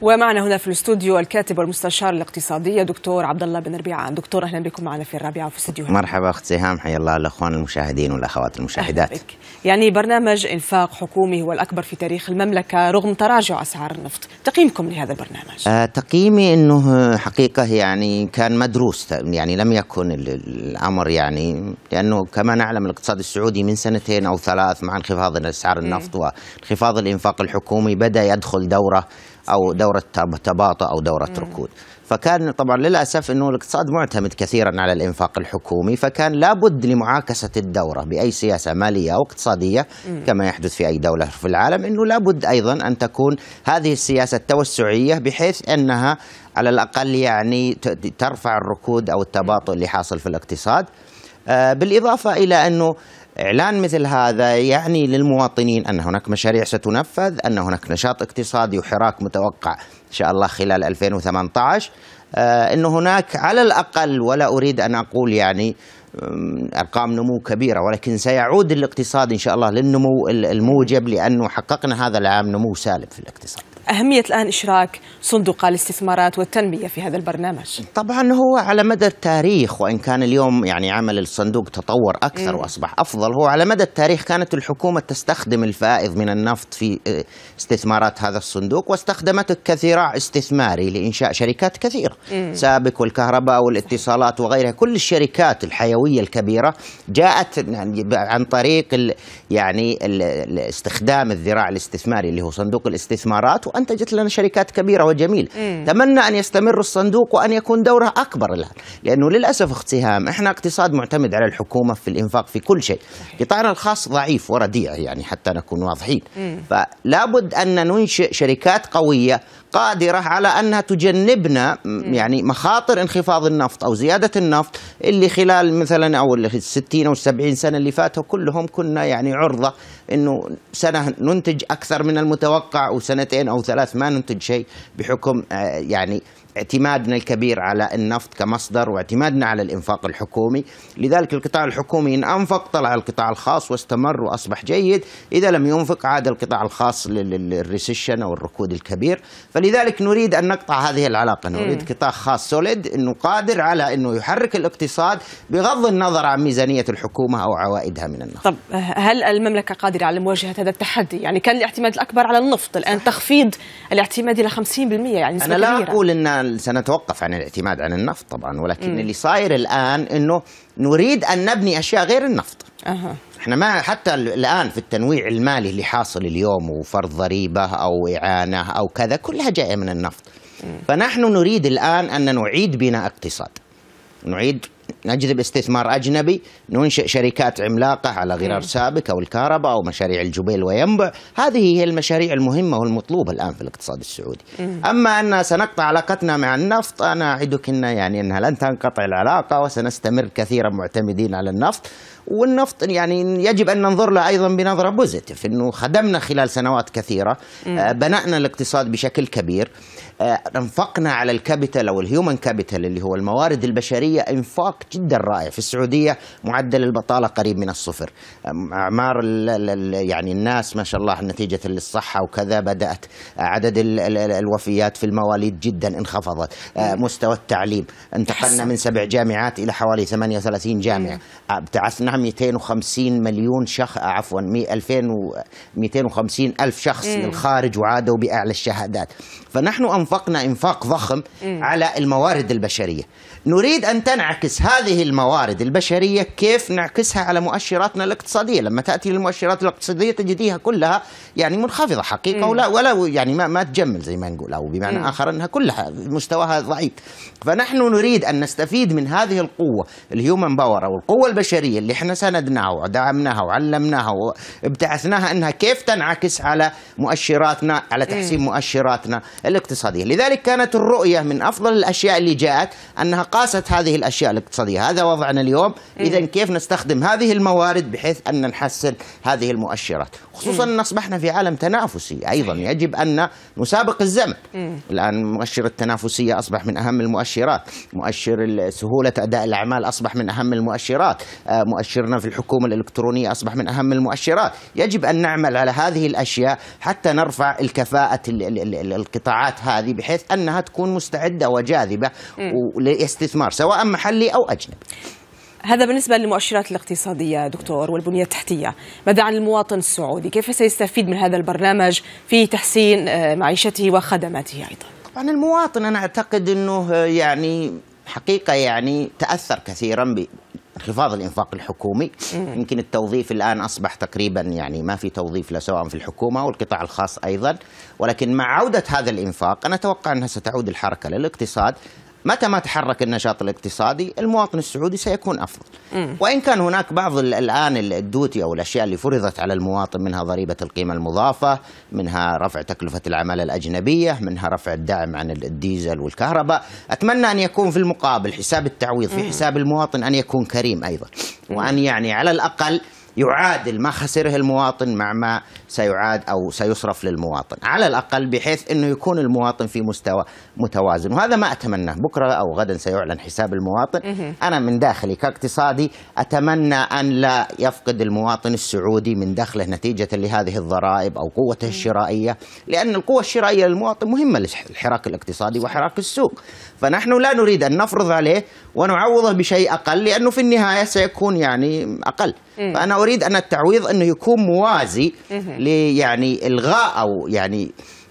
ومعنا هنا في الاستوديو الكاتب والمستشار الاقتصادي دكتور عبد الله بن ربيعه دكتور اهلا بكم معنا في الرابعه في استوديو مرحبا اخت سهام حيا الله الاخوان المشاهدين والاخوات المشاهدات يعني برنامج انفاق حكومي هو الاكبر في تاريخ المملكه رغم تراجع اسعار النفط تقييمكم لهذا البرنامج آه تقييمي انه حقيقه يعني كان مدروس يعني لم يكن الامر يعني لانه كما نعلم الاقتصاد السعودي من سنتين او ثلاث مع انخفاض اسعار النفط وانخفاض الانفاق الحكومي بدا يدخل دوره او دوره تباطؤ او دوره ركود فكان طبعا للاسف انه الاقتصاد معتمد كثيرا على الانفاق الحكومي فكان لابد لمعاكسه الدوره باي سياسه ماليه او اقتصاديه كما يحدث في اي دوله في العالم انه لابد ايضا ان تكون هذه السياسه التوسعيه بحيث انها على الاقل يعني ترفع الركود او التباطؤ اللي حاصل في الاقتصاد آه، بالإضافة إلى أنه إعلان مثل هذا يعني للمواطنين أن هناك مشاريع ستنفذ أن هناك نشاط اقتصادي وحراك متوقع إن شاء الله خلال 2018 آه، أن هناك على الأقل ولا أريد أن أقول يعني ارقام نمو كبيره ولكن سيعود الاقتصاد ان شاء الله للنمو الموجب لانه حققنا هذا العام نمو سالب في الاقتصاد أهمية الآن إشراك صندوق الاستثمارات والتنمية في هذا البرنامج طبعا هو على مدى التاريخ وإن كان اليوم يعني عمل الصندوق تطور أكثر م. وأصبح أفضل هو على مدى التاريخ كانت الحكومة تستخدم الفائض من النفط في آه، استثمارات هذا الصندوق واستخدمته كذراع استثماري لإنشاء شركات كثيرة م. سابك والكهرباء والاتصالات وغيرها كل الشركات الحيوية الكبيرة جاءت عن طريق يعني استخدام الذراع الاستثماري اللي هو صندوق الاستثمارات أنتجت لنا شركات كبيرة وجميلة إيه. مم. تمنى أن يستمر الصندوق وأن يكون دوره أكبر الآن لأنه للأسف اختهام إحنا اقتصاد معتمد على الحكومة في الإنفاق في كل شيء قطاعنا الخاص ضعيف ورديع يعني حتى نكون واضحين إيه. فلا بد أن ننشئ شركات قوية قادرة على أنها تجنبنا إيه. يعني مخاطر انخفاض النفط أو زيادة النفط اللي خلال مثلا أو الستين أو السبعين سنة اللي فاتوا كلهم كنا يعني عرضة أنه سنة ننتج أكثر من المتوقع وسنتين أو ثلاث ما ننتج شيء بحكم آه، يعني اعتمادنا الكبير على النفط كمصدر واعتمادنا على الانفاق الحكومي لذلك القطاع الحكومي ان انفق طلع القطاع الخاص واستمر واصبح جيد اذا لم ينفق عاد القطاع الخاص للريسيشن او الركود الكبير فلذلك نريد ان نقطع هذه العلاقه نريد إيه. قطاع خاص سوليد انه قادر على انه يحرك الاقتصاد بغض النظر عن ميزانيه الحكومه او عوائدها من النفط طب هل المملكه قادره على مواجهه هذا التحدي يعني كان الاعتماد الاكبر على النفط الان تخفيض الاعتماد الى 50% يعني نسبة انا لا كبيرة. اقول ان سنتوقف عن الاعتماد على النفط طبعا ولكن م. اللي صاير الان انه نريد ان نبني اشياء غير النفط أه. احنا ما حتى الان في التنويع المالي اللي حاصل اليوم وفرض ضريبه او اعانه او كذا كلها جايه من النفط م. فنحن نريد الان ان نعيد بناء اقتصاد نعيد نجذب استثمار أجنبي ننشئ شركات عملاقة على غرار سابق أو الكهرباء أو مشاريع الجبيل وينبع هذه هي المشاريع المهمة والمطلوبة الآن في الاقتصاد السعودي أما أن سنقطع علاقتنا مع النفط أنا أعدك إن يعني أنها لن تنقطع العلاقة وسنستمر كثيرا معتمدين على النفط والنفط يعني يجب ان ننظر له ايضا بنظره بوزيتيف انه خدمنا خلال سنوات كثيره آه، بنانا الاقتصاد بشكل كبير آه، انفقنا على الكابيتال او الهيومن كابيتال اللي هو الموارد البشريه انفاق جدا رائع في السعوديه معدل البطاله قريب من الصفر اعمار يعني الناس ما شاء الله نتيجه للصحه وكذا بدات آه، عدد الوفيات في المواليد جدا انخفضت مستوى التعليم انتقلنا من سبع جامعات الى حوالي 38 جامعه ابتعثنا 250 مليون شخص آه، عفوا 2250 ألف شخص من إيه. الخارج وعادوا بأعلى الشهادات فنحن أنفقنا إنفاق ضخم إيه. على الموارد البشرية نريد أن تنعكس هذه الموارد البشرية كيف نعكسها على مؤشراتنا الاقتصادية لما تأتي للمؤشرات الاقتصادية تجديها كلها يعني منخفضة حقيقة إيه. ولا ولا يعني ما, ما تجمل زي ما نقول أو بمعنى آخر أنها كلها مستواها ضعيف فنحن نريد أن نستفيد من هذه القوة الهيومن باور أو القوة البشرية اللي احنا احنا سندناها ودعمناها وعلمناها وابتعثناها انها كيف تنعكس على مؤشراتنا على تحسين إيه. مؤشراتنا الاقتصاديه، لذلك كانت الرؤيه من افضل الاشياء اللي جاءت انها قاست هذه الاشياء الاقتصاديه، هذا وضعنا اليوم، إيه. اذا كيف نستخدم هذه الموارد بحيث ان نحسن هذه المؤشرات، خصوصا ان إيه. اصبحنا في عالم تنافسي ايضا يجب ان نسابق الزمن. الان مؤشر التنافسيه اصبح من اهم المؤشرات، مؤشر سهوله اداء الاعمال اصبح من اهم المؤشرات، آه، مؤشر مؤشرنا في الحكومة الإلكترونية أصبح من أهم المؤشرات يجب أن نعمل على هذه الأشياء حتى نرفع الكفاءة القطاعات هذه بحيث أنها تكون مستعدة وجاذبة لاستثمار سواء محلي أو أجنبي هذا بالنسبة للمؤشرات الاقتصادية دكتور والبنية التحتية ماذا عن المواطن السعودي كيف سيستفيد من هذا البرنامج في تحسين آه، معيشته وخدماته أيضا طبعا المواطن أنا أعتقد أنه آه، يعني حقيقة يعني تأثر كثيرا انخفاض الانفاق الحكومي يمكن التوظيف الان اصبح تقريبا يعني ما في توظيف سواء في الحكومه او القطاع الخاص ايضا ولكن مع عوده هذا الانفاق انا اتوقع انها ستعود الحركه للاقتصاد متى ما تحرك النشاط الاقتصادي المواطن السعودي سيكون افضل وان كان هناك بعض الان الدوتي او الاشياء اللي فرضت على المواطن منها ضريبه القيمه المضافه منها رفع تكلفه العماله الاجنبيه منها رفع الدعم عن الديزل والكهرباء اتمنى ان يكون في المقابل حساب التعويض في حساب المواطن ان يكون كريم ايضا وان يعني على الاقل يعادل ما خسره المواطن مع ما سيعاد او سيصرف للمواطن على الاقل بحيث انه يكون المواطن في مستوى متوازن وهذا ما اتمناه بكره او غدا سيعلن حساب المواطن انا من داخلي كاقتصادي اتمنى ان لا يفقد المواطن السعودي من دخله نتيجه لهذه الضرائب او قوته الشرائيه لان القوه الشرائيه للمواطن مهمه للحراك الاقتصادي وحراك السوق فنحن لا نريد ان نفرض عليه ونعوضه بشيء اقل لانه في النهايه سيكون يعني اقل فانا اريد ان التعويض انه يكون موازي ليعني الغاء او يعني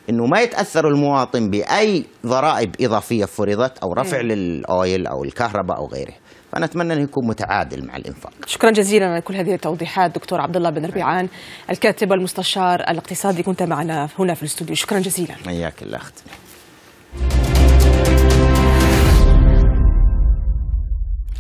انه ما يتاثر المواطن باي ضرائب اضافيه فرضت او رفع مم. للاويل او الكهرباء او غيره فانا اتمنى انه يكون متعادل مع الانفاق. شكرا جزيلا على كل هذه التوضيحات دكتور عبد الله بن ربيعان الكاتب المستشار الاقتصادي كنت معنا هنا في الاستوديو شكرا جزيلا. حياك الله اختي.